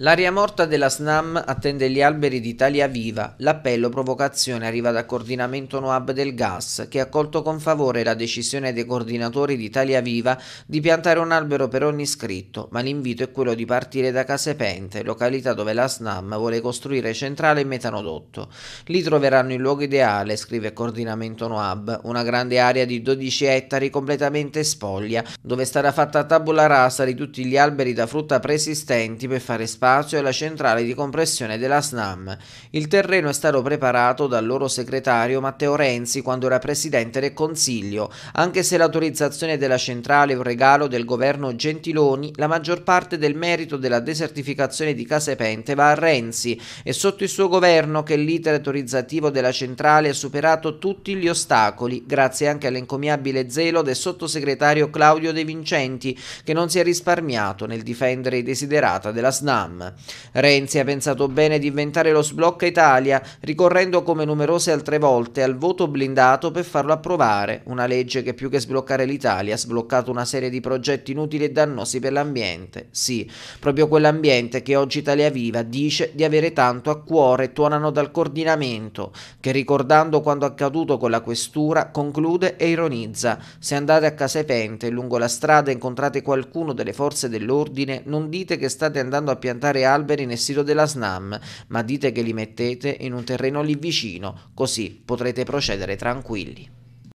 L'aria morta della SNAM attende gli alberi d'Italia Viva. L'appello provocazione arriva da Coordinamento Noab del Gas, che ha accolto con favore la decisione dei coordinatori d'Italia Viva di piantare un albero per ogni iscritto, ma l'invito è quello di partire da Casepente, località dove la SNAM vuole costruire centrale e metanodotto. Lì troveranno il luogo ideale, scrive Coordinamento Noab, una grande area di 12 ettari completamente spoglia, dove sarà fatta tabula rasa di tutti gli alberi da frutta preesistenti per fare spazio spazio è la centrale di compressione della SNAM. Il terreno è stato preparato dal loro segretario Matteo Renzi quando era presidente del Consiglio. Anche se l'autorizzazione della centrale è un regalo del governo Gentiloni, la maggior parte del merito della desertificazione di Casepente va a Renzi. È sotto il suo governo che l'iter autorizzativo della centrale ha superato tutti gli ostacoli, grazie anche all'encomiabile zelo del sottosegretario Claudio De Vincenti, che non si è risparmiato nel difendere i desiderata della SNAM. Renzi ha pensato bene di inventare lo sblocca Italia, ricorrendo come numerose altre volte al voto blindato per farlo approvare, una legge che più che sbloccare l'Italia ha sbloccato una serie di progetti inutili e dannosi per l'ambiente. Sì, proprio quell'ambiente che oggi Italia Viva dice di avere tanto a cuore tuonano dal coordinamento, che ricordando quanto accaduto con la questura conclude e ironizza. Se andate a Casepente lungo la strada e incontrate qualcuno delle forze dell'ordine, non dite che state andando a piantare piantare alberi nel sito della SNAM, ma dite che li mettete in un terreno lì vicino, così potrete procedere tranquilli.